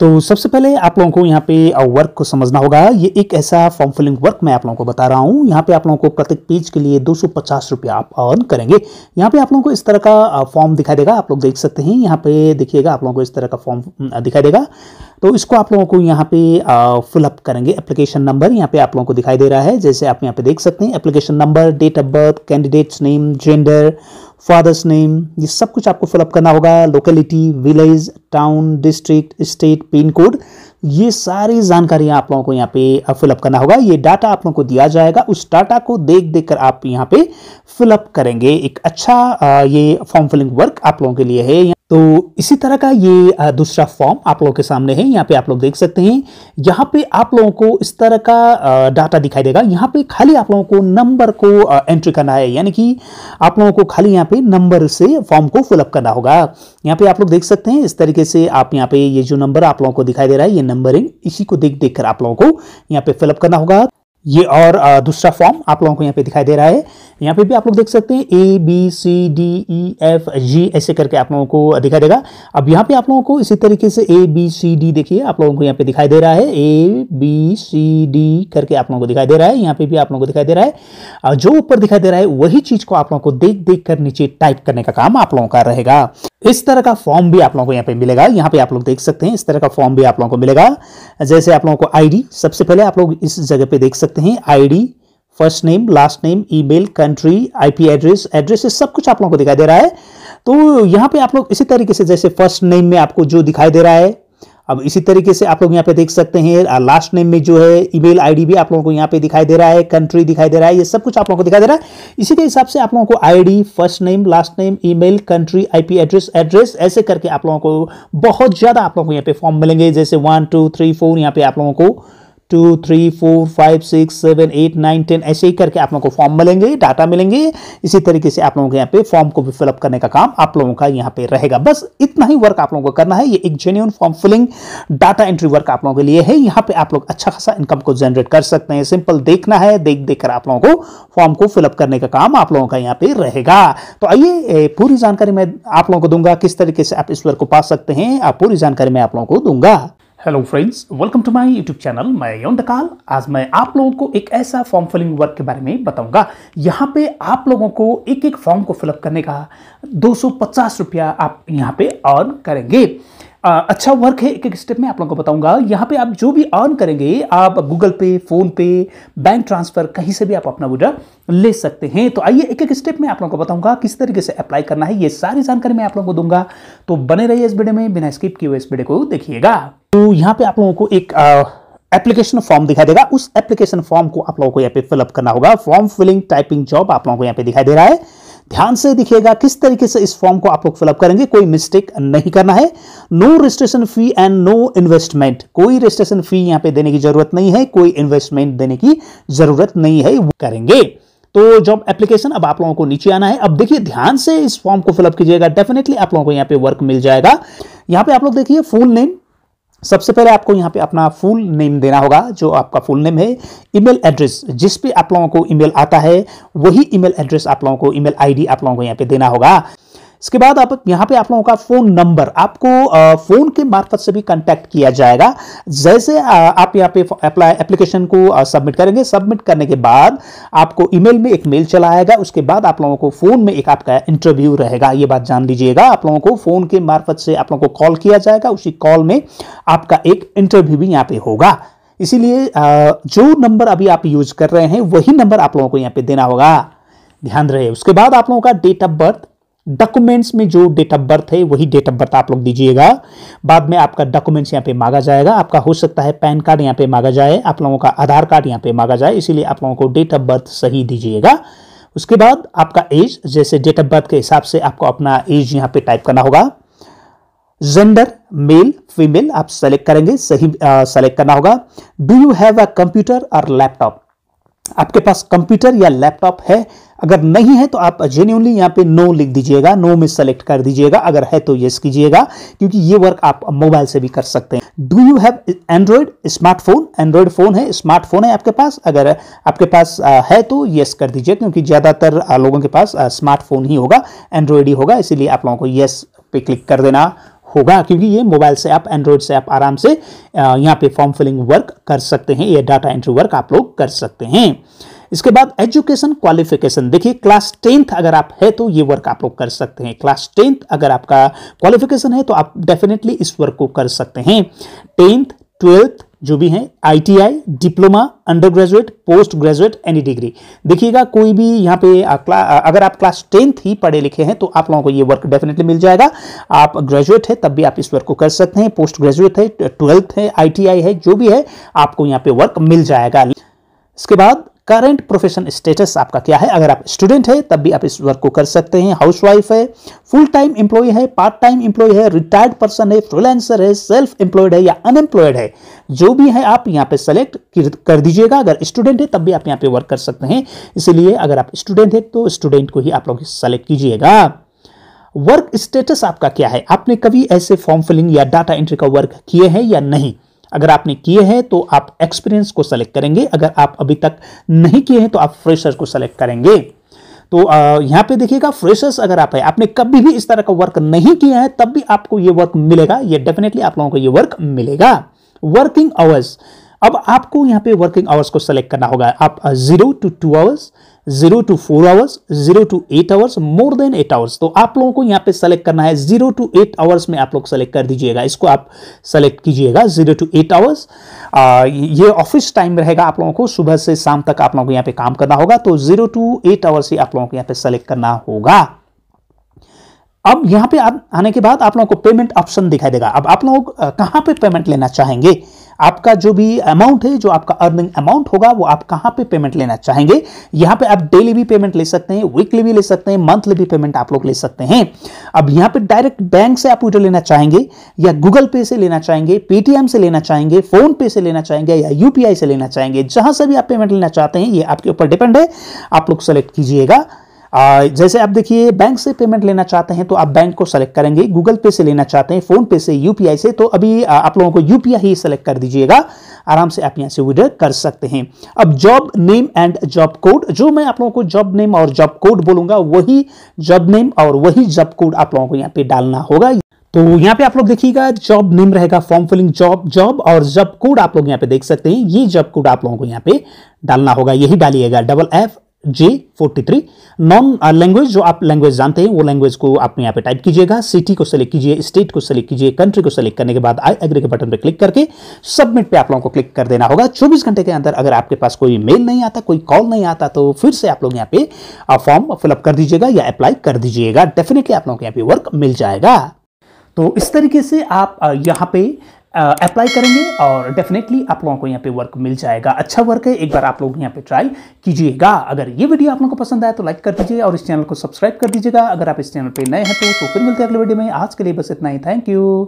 तो सबसे पहले आप लोगों को यहाँ पे वर्क को समझना होगा ये एक ऐसा फॉर्म फिलिंग वर्क मैं आप लोगों को बता रहा हूँ यहाँ पे आप लोगों को प्रत्येक पेज के लिए दो सौ पचास रुपया आप अर्न करेंगे यहाँ पे आप लोगों को इस तरह का फॉर्म दिखाई देगा आप लोग देख सकते हैं यहाँ पे देखिएगा आप लोगों को इस तरह का फॉर्म दिखाई देगा तो इसको आप लोगों को यहाँ पे फिलअप करेंगे एप्लीकेशन नंबर यहाँ पे आप लोगों को दिखाई दे रहा है जैसे आप यहाँ पे देख सकते हैं application number date of birth candidate's name gender father's name ये सब कुछ आपको फिलअप करना होगा locality village town district state pin code ये सारी जानकारियाँ आप लोगों को यहाँ पे फिलअप करना होगा ये डाटा आप लोगों को दिया जाएगा उस डाटा को देख देख कर आप यहाँ पे फिलअप करेंगे एक अच्छा ये फॉर्म फिलिंग वर्क आप लोगों के लिए है तो इसी तरह का ये दूसरा फॉर्म आप लोगों के सामने है यहाँ पे आप लोग देख सकते हैं यहाँ पे आप लोगों को इस तरह का डाटा दिखाई देगा यहाँ पे खाली आप लोगों को नंबर को एंट्री करना है यानी कि आप लोगों को खाली यहाँ पे नंबर से फॉर्म को फिलअप करना होगा यहाँ पे आप लोग देख सकते हैं इस तरीके से आप यहाँ पे ये जो नंबर आप लोगों को दिखाई दे रहा है ये नंबरिंग इसी को देख देख कर आप लोगों को यहाँ पे फिलअप करना होगा ये और दूसरा फॉर्म आप लोगों को यहाँ पे दिखाई दे रहा है यहाँ पे भी आप लोग देख सकते हैं A B C D E F G ऐसे करके आप लोगों को दिखाई देगा अब यहाँ पे आप लोगों को इसी तरीके से ए बी सी डी देखिए आप लोगों को यहाँ पे दिखाई दे रहा है ए बी सी डी करके आप लोगों को दिखाई दे रहा है यहाँ पे भी आप लोगों को दिखाई दे रहा है जो ऊपर दिखाई दे रहा है वही चीज़ को आप लोगों को देख देख कर नीचे टाइप करने का काम आप लोगों का रहेगा इस तरह का फॉर्म भी आप लोगों को यहाँ पे मिलेगा यहाँ पे आप लोग देख सकते हैं इस तरह का फॉर्म भी आप लोगों को मिलेगा जैसे आप लोगों को आईडी सबसे पहले आप लोग इस जगह पे देख सकते हैं ID first name last name email country IP address address सब कुछ आप लोगों को दिखाई दे रहा है तो यहाँ पे आप लोग इसी तरीके से जैसे फर्स्ट नेम में आपको जो दिखाई दे रहा है अब इसी तरीके से आप लोग यहाँ पे देख सकते हैं लास्ट नेम में जो है ईमेल आईडी भी आप लोगों को यहाँ पे दिखाई दे रहा है कंट्री दिखाई दे रहा है ये सब कुछ आप लोगों को दिखाई दे रहा है इसी के हिसाब से आप लोगों को ID first name last name email country IP address address ऐसे करके आप लोगों को बहुत ज़्यादा आप लोगों को यहाँ पे फॉर्म मिलेंगे जैसे वन टू थ्री फोर यहाँ पे आप लोगों को two three four five six seven eight nine ten ऐसे ही करके आप लोगों को फॉर्म मिलेंगे डाटा मिलेंगे इसी तरीके से आप लोगों के यहाँ पे फॉर्म को भी फिलअप करने का काम आप लोगों का यहाँ पे रहेगा बस इतना ही वर्क आप लोगों को करना है ये एक genuine form filling data entry work आप लोगों के लिए है यहाँ पे आप लोग अच्छा खासा इनकम को जनरेट कर सकते हैं सिंपल देखना है देख देख कर आप लोगों को फॉर्म को फिलअप करने का काम आप लोगों का यहाँ पे रहेगा तो आइए पूरी जानकारी मैं आप लोगों को दूंगा किस तरीके से आप इस वर्क को पा सकते हैं आप पूरी जानकारी मैं आप लोगों को दूंगा hello friends welcome to my YouTube channel मैं यौन दकाल आज मैं आप लोगों को एक ऐसा फॉर्म फिलिंग वर्क के बारे में बताऊंगा यहाँ पे आप लोगों को एक एक फॉर्म को फिलअप करने का दो सौ पचास रुपया आप यहाँ पे अर्न करेंगे आ, अच्छा वर्क है एक एक स्टेप में आप लोगों को बताऊंगा यहाँ पे आप जो भी अर्न करेंगे आप गूगल पे फोन पे बैंक ट्रांसफर कहीं से भी आप अपना विड्रा ले सकते हैं तो आइए एक एक स्टेप में आप लोगों को बताऊंगा किस तरीके से अप्लाई करना है ये सारी जानकारी मैं आप लोगों को दूंगा तो बने रहिए इस वीडियो में बिना स्किप किए इस वीडियो को देखिएगा तो यहाँ पे आप लोगों को एक आ, एप्लीकेशन फॉर्म दिखाई देगा उस एप्लीकेशन फॉर्म को आप लोगों को यहाँ पे फिलअप करना होगा फॉर्म फिलिंग टाइपिंग जॉब आप लोगों को यहाँ पे दिखाई दे रहा है ध्यान से दिखेगा किस तरीके से इस फॉर्म को आप लोग फिलअप करेंगे कोई मिस्टेक नहीं करना है no registration fee and no investment कोई रजिस्ट्रेशन फी यहां पे देने की जरूरत नहीं है कोई इन्वेस्टमेंट देने की जरूरत नहीं है वो करेंगे तो जॉब एप्लीकेशन अब आप लोगों को नीचे आना है अब देखिए ध्यान से इस फॉर्म को फिलअप कीजिएगा डेफिनेटली आप लोगों को यहाँ पे वर्क मिल जाएगा यहाँ पे आप लोग देखिए फुल नेम सबसे पहले आपको यहाँ पे अपना फुल नेम देना होगा जो आपका फुल नेम है ईमेल एड्रेस जिस पे आप लोगों को ईमेल आता है वही ईमेल एड्रेस आप लोगों को ईमेल आईडी आप लोगों को यहाँ पे देना होगा इसके बाद आप यहाँ पे आप लोगों का फ़ोन नंबर आपको फ़ोन के मार्फत से भी कांटेक्ट किया जाएगा जैसे आप यहाँ पे अप्लाई एप्लीकेशन को सबमिट करेंगे सबमिट करने के बाद आपको ईमेल में एक मेल चला आएगा उसके बाद आप लोगों को फ़ोन में एक आपका इंटरव्यू रहेगा ये बात जान लीजिएगा आप लोगों को फ़ोन के मार्फत से आप लोगों को कॉल किया जाएगा उसी कॉल में आपका एक इंटरव्यू भी यहाँ पे होगा इसीलिए जो नंबर अभी आप यूज कर रहे हैं वही नंबर आप लोगों को यहाँ पे देना होगा ध्यान रहे उसके बाद आप लोगों का डेट ऑफ बर्थ डॉक्यूमेंट्स में जो डेट ऑफ बर्थ है वही डेट ऑफ बर्थ आप लोग दीजिएगा बाद में आपका डॉक्यूमेंट्स यहाँ पे मांगा जाएगा आपका हो सकता है पैन कार्ड यहाँ पे मांगा जाए आप लोगों का आधार कार्ड यहाँ पे मांगा जाए इसीलिए आप लोगों को डेट ऑफ बर्थ सही दीजिएगा उसके बाद आपका एज जैसे डेट ऑफ बर्थ के हिसाब से आपको अपना एज यहाँ पे टाइप करना होगा जेंडर मेल फीमेल आप सेलेक्ट करेंगे सही सेलेक्ट करना होगा do you have a computer और लैपटॉप आपके पास कंप्यूटर या लैपटॉप है अगर नहीं है तो आप जेन्यूनली यहाँ पे नो लिख दीजिएगा नो में सेलेक्ट कर दीजिएगा अगर है तो येस कीजिएगा क्योंकि ये वर्क आप मोबाइल से भी कर सकते हैं do you have Android smartphone Android phone है स्मार्टफोन है आपके पास अगर आपके पास है तो येस कर दीजिए क्योंकि ज़्यादातर लोगों के पास स्मार्टफोन ही होगा एंड्रॉयड ही होगा इसीलिए आप लोगों को येस पे क्लिक कर देना होगा क्योंकि ये मोबाइल से आप एंड्रॉइड से आप आराम से यहाँ पे फॉर्म फिलिंग वर्क कर सकते हैं ये डाटा एंट्री वर्क आप लोग कर सकते हैं इसके बाद एजुकेशन क्वालिफिकेशन देखिए क्लास टेंथ अगर आप है तो ये वर्क आप लोग कर सकते हैं क्लास टेंथ अगर आपका क्वालिफिकेशन है तो आप डेफिनेटली इस वर्क को कर सकते हैं टेंथ ट्वेल्थ जो भी हैं ITI diploma undergraduate postgraduate any degree देखिएगा कोई भी यहाँ पे अगर आप क्लास टेंथ ही पढ़े लिखे हैं तो आप लोगों को ये वर्क डेफिनेटली मिल जाएगा आप ग्रेजुएट है तब भी आप इस वर्क को कर सकते हैं पोस्ट ग्रेजुएट है ट्वेल्थ है आईटीआई है जो भी है आपको यहाँ पे वर्क मिल जाएगा इसके बाद करंट प्रोफेशन स्टेटस आपका क्या है अगर आप स्टूडेंट है तब भी आप इस वर्क को कर सकते हैं हाउस वाइफ है फुल टाइम एम्प्लॉय है पार्ट टाइम एम्प्लॉय है रिटायर्ड पर्सन है फ्रीलांसर है सेल्फ एम्प्लॉयड है या अनएम्प्लॉयड है जो भी है आप यहाँ पे सेलेक्ट कर दीजिएगा अगर स्टूडेंट है तब भी आप यहाँ पे वर्क कर सकते हैं इसीलिए अगर आप स्टूडेंट है तो स्टूडेंट को ही आप लोग सेलेक्ट कीजिएगा वर्क स्टेटस आपका क्या है आपने कभी ऐसे फॉर्म फिलिंग या डाटा एंट्री का वर्क किए हैं या नहीं अगर आपने किए हैं तो आप एक्सपीरियंस को सेलेक्ट करेंगे अगर आप अभी तक नहीं किए हैं तो आप फ्रेशर्स को सेलेक्ट करेंगे तो यहाँ पे देखिएगा फ्रेशर्स अगर आप है आपने कभी भी इस तरह का वर्क नहीं किया है तब भी आपको ये वर्क मिलेगा ये डेफिनेटली आप लोगों को ये वर्क मिलेगा वर्किंग आवर्स अब आपको यहाँ पे वर्किंग आवर्स को सेलेक्ट करना होगा आप zero to two hours zero to four hours zero to eight hours more than eight hours तो आप लोगों को यहाँ पे सेलेक्ट करना है जीरो टू एट आवर्स में आप लोग सेलेक्ट कर दीजिएगा इसको आप सेलेक्ट कीजिएगा जीरो टू एट आवर्स ये ऑफिस टाइम रहेगा आप लोगों को सुबह से शाम तक आप लोगों को यहाँ पे काम करना होगा तो जीरो टू एट आवर्स ही आप लोगों को यहाँ पे सेलेक्ट करना होगा अब यहाँ पे आप आने के बाद आप लोगों को पेमेंट ऑप्शन दिखाई देगा अब आप लोग uh, कहाँ पे पेमेंट लेना चाहेंगे आपका जो भी अमाउंट है जो आपका अर्निंग अमाउंट होगा वो आप कहां पे पेमेंट लेना चाहेंगे यहां पे आप डेली भी पेमेंट ले सकते हैं वीकली भी ले सकते हैं मंथली भी पेमेंट आप लोग ले सकते हैं अब यहां पे डायरेक्ट बैंक से आप विड्रो लेना चाहेंगे या गूगल पे से लेना चाहेंगे पेटीएम से लेना चाहेंगे फोन पे से लेना चाहेंगे या यूपीआई से लेना चाहेंगे जहां से भी आप पेमेंट लेना चाहते हैं ये आपके ऊपर डिपेंड है आप लोग सेलेक्ट कीजिएगा जैसे आप देखिए बैंक से पेमेंट लेना चाहते हैं तो आप बैंक को सेलेक्ट करेंगे गूगल पे से लेना चाहते हैं फोन पे से यूपीआई से तो अभी आप लोगों को यूपीआई ही सेलेक्ट कर दीजिएगा आराम से आप यहां से विड्रॉ कर सकते हैं अब job name and job code जो मैं आप लोगों को जॉब नेम और जॉब कोड बोलूंगा वही जॉब नेम और वही जॉब कोड आप लोगों को यहाँ पे डालना होगा तो यहाँ पे आप लोग देखिएगा जॉब नेम रहेगा फॉर्म फिलिंग जॉब जॉब और जॉब कोड आप लोग यहाँ पे देख सकते हैं ये जॉब कोड आप लोगों को यहाँ पे डालना होगा यही डालिएगा double F J forty three non language जो आप लैंग्वेज जानते हैं वो लैंग्वेज को आपने यहाँ पे टाइप कीजिएगा सिटी को सेलेक्ट कीजिए स्टेट को सेलेक्ट कीजिए कंट्री को सेलेक्ट करने के बाद आई एग्री के बटन पर क्लिक करके सबमिट पे आप लोगों को क्लिक कर देना होगा चौबीस घंटे के अंदर अगर आपके पास कोई मेल नहीं आता कोई कॉल नहीं आता तो फिर से आप लोग यहाँ पे फॉर्म uh, फिलअप कर दीजिएगा या अप्लाई कर दीजिएगा डेफिनेटली आप लोगों को यहाँ पे वर्क मिल जाएगा तो इस तरीके से आप uh, यहाँ पे अप्लाई करेंगे और डेफिनेटली आप लोगों को यहाँ पे वर्क मिल जाएगा अच्छा वर्क है एक बार आप लोग यहाँ पे ट्राई कीजिएगा अगर ये वीडियो आप लोगों को पसंद आया तो लाइक कर दीजिए और इस चैनल को सब्सक्राइब कर दीजिएगा अगर आप इस चैनल पर नए हैं तो, तो फिर मिलते हैं अगले वीडियो में आज के लिए बस इतना ही थैंक यू